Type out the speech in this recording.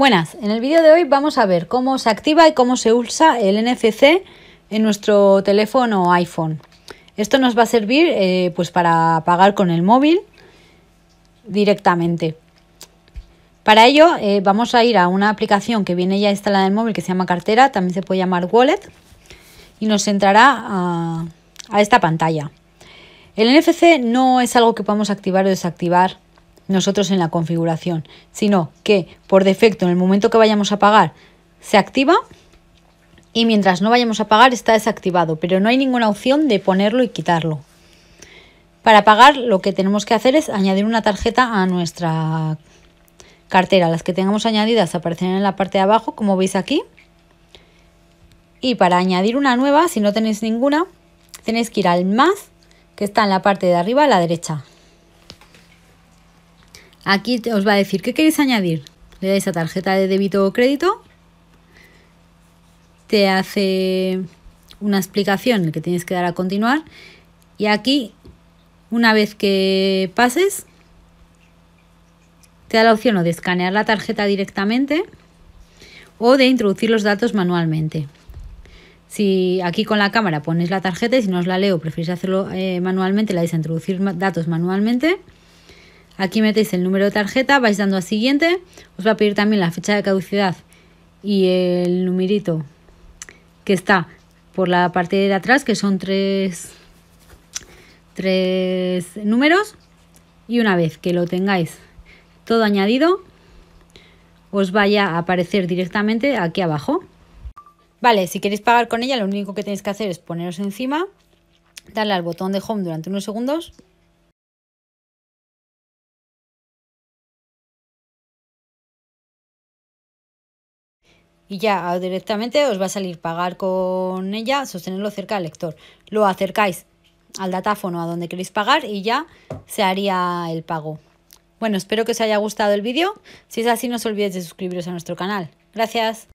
Buenas, en el vídeo de hoy vamos a ver cómo se activa y cómo se usa el NFC en nuestro teléfono o iPhone. Esto nos va a servir eh, pues para pagar con el móvil directamente. Para ello eh, vamos a ir a una aplicación que viene ya instalada en el móvil que se llama cartera, también se puede llamar wallet y nos entrará a, a esta pantalla. El NFC no es algo que podamos activar o desactivar nosotros en la configuración, sino que por defecto en el momento que vayamos a pagar se activa y mientras no vayamos a pagar está desactivado, pero no hay ninguna opción de ponerlo y quitarlo. Para pagar lo que tenemos que hacer es añadir una tarjeta a nuestra cartera. Las que tengamos añadidas aparecerán en la parte de abajo, como veis aquí. Y para añadir una nueva, si no tenéis ninguna, tenéis que ir al más, que está en la parte de arriba a la derecha. Aquí os va a decir, ¿qué queréis añadir? Le dais a tarjeta de débito o crédito. Te hace una explicación que tienes que dar a continuar. Y aquí, una vez que pases, te da la opción o de escanear la tarjeta directamente o de introducir los datos manualmente. Si aquí con la cámara ponéis la tarjeta y si no os la leo, preferís hacerlo eh, manualmente, le dais a introducir datos manualmente. Aquí metéis el número de tarjeta, vais dando a siguiente, os va a pedir también la fecha de caducidad y el numerito que está por la parte de atrás, que son tres, tres números. Y una vez que lo tengáis todo añadido, os vaya a aparecer directamente aquí abajo. Vale, si queréis pagar con ella, lo único que tenéis que hacer es poneros encima, darle al botón de home durante unos segundos y ya ah, directamente os va a salir pagar con ella, sostenerlo cerca del lector. Lo acercáis al datáfono a donde queréis pagar y ya se haría el pago. Bueno, espero que os haya gustado el vídeo. Si es así, no os olvidéis de suscribiros a nuestro canal. Gracias.